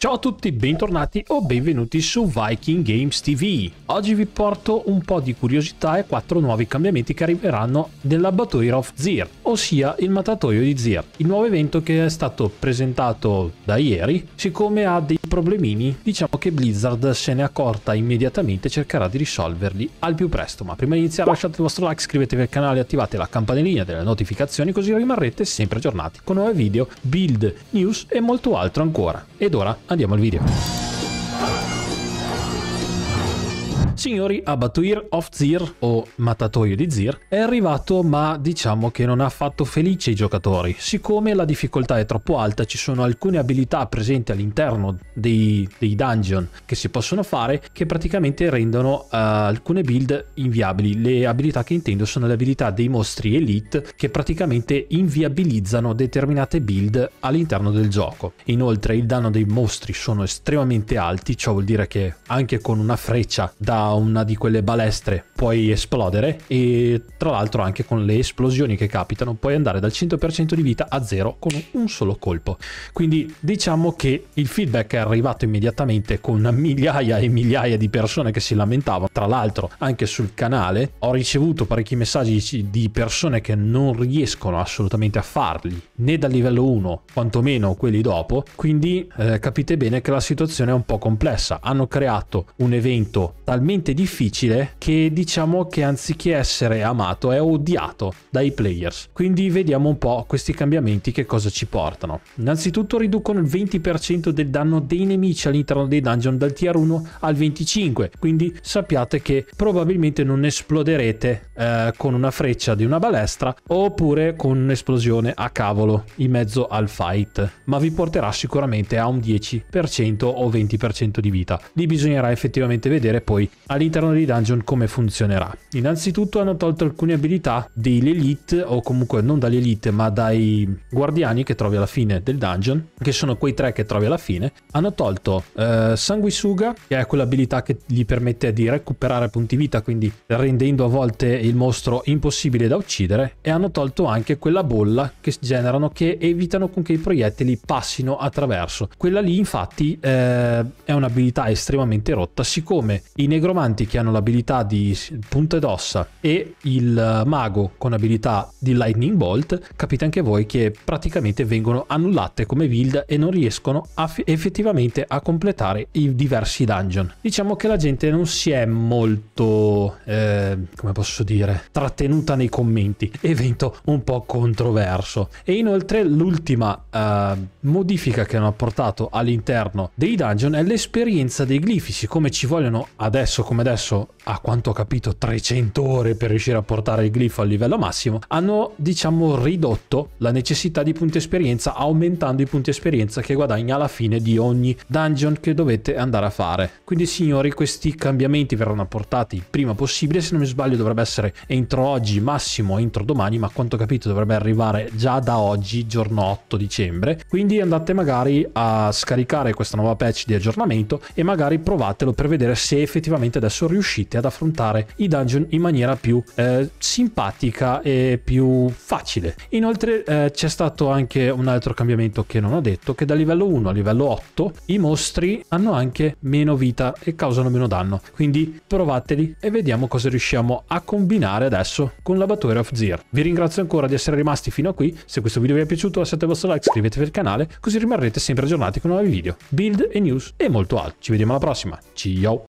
Ciao a tutti, bentornati o benvenuti su Viking Games TV. Oggi vi porto un po' di curiosità e quattro nuovi cambiamenti che arriveranno nella Batoira of Zir, ossia il matatoio di Zir, il nuovo evento che è stato presentato da ieri, siccome ha dei problemini, diciamo che Blizzard se ne è accorta immediatamente e cercherà di risolverli al più presto. Ma prima di iniziare lasciate il vostro like, iscrivetevi al canale e attivate la campanellina delle notificazioni così rimarrete sempre aggiornati con nuovi video, build, news e molto altro ancora. Ed ora andiamo al video. Signori, Abatuir of Zir, o Matatoio di Zir, è arrivato ma diciamo che non ha fatto felice i giocatori. Siccome la difficoltà è troppo alta, ci sono alcune abilità presenti all'interno dei, dei, dungeon che si possono fare che praticamente rendono uh, alcune build inviabili. Le abilità che intendo sono le abilità dei mostri elite che praticamente inviabilizzano determinate build all'interno del gioco. Inoltre il danno dei mostri sono estremamente alti, ciò vuol dire che anche con una freccia da una di quelle balestre puoi esplodere e tra l'altro anche con le esplosioni che capitano puoi andare dal 100% di vita a zero con un solo colpo. Quindi diciamo che il feedback è arrivato immediatamente con migliaia e migliaia di persone che si lamentavano. Tra l'altro anche sul canale ho ricevuto parecchi messaggi di persone che non riescono assolutamente a farli né dal livello 1 quantomeno quelli dopo. Quindi eh, capite bene che la situazione è un po' complessa. Hanno creato un evento talmente difficile che diciamo diciamo che anziché essere amato è odiato dai players. Quindi vediamo un po' questi cambiamenti che cosa ci portano. Innanzitutto riducono il 20% del danno dei nemici all'interno dei dungeon dal tier 1 al 25, quindi sappiate che probabilmente non esploderete eh, con una freccia di una balestra oppure con un'esplosione a cavolo in mezzo al fight, ma vi porterà sicuramente a un 10% o 20% di vita. Lì bisognerà effettivamente vedere poi all'interno dei dungeon come funziona funzionerà. Innanzitutto hanno tolto alcune abilità elite, o comunque non elite, ma dai guardiani che trovi alla fine del dungeon, che sono quei tre che trovi alla fine. Hanno tolto eh, Sanguisuga, che è quell'abilità che gli permette di recuperare punti vita, quindi rendendo a volte il mostro impossibile da uccidere, e hanno tolto anche quella bolla che generano che evitano con che i proiettili passino attraverso. Quella lì infatti eh, è un'abilità estremamente rotta, siccome i negromanti che hanno l'abilità di punte d'ossa e il eh, mago con abilità di Lightning Bolt, capite anche voi che praticamente vengono annullate come build e non riescono a effettivamente a completare i diversi dungeon. Diciamo che la gente non si è molto, eh, come posso dire, trattenuta nei commenti, evento un po' controverso. E inoltre l'ultima eh, modifica che hanno apportato all'interno dei dungeon è l'esperienza dei glifici, come ci vogliono adesso, come adesso a quanto ho capito capito 300 ore per riuscire a portare il glifo al livello massimo, hanno diciamo ridotto la necessità di punti esperienza aumentando i punti esperienza che guadagna alla fine di ogni dungeon che dovete andare a fare. Quindi signori questi cambiamenti verranno apportati il prima possibile, se non mi sbaglio dovrebbe essere entro oggi massimo entro domani, ma a quanto ho capito dovrebbe arrivare già da oggi giorno 8 dicembre, quindi andate magari a scaricare questa nuova patch di aggiornamento e magari provatelo per vedere se effettivamente adesso riuscite ad affrontare i dungeon in maniera più eh, simpatica e più facile. Inoltre eh, c'è stato anche un altro cambiamento che non ho detto, che da livello 1 a livello 8 i mostri hanno anche meno vita e causano meno danno. Quindi provateli e vediamo cosa riusciamo a combinare adesso con la of Zir. Vi ringrazio ancora di essere rimasti fino a qui, se questo video vi è piaciuto lasciate il vostro like, iscrivetevi al canale, così rimarrete sempre aggiornati con nuovi video, build e news e molto altro. Ci vediamo alla prossima, ciao!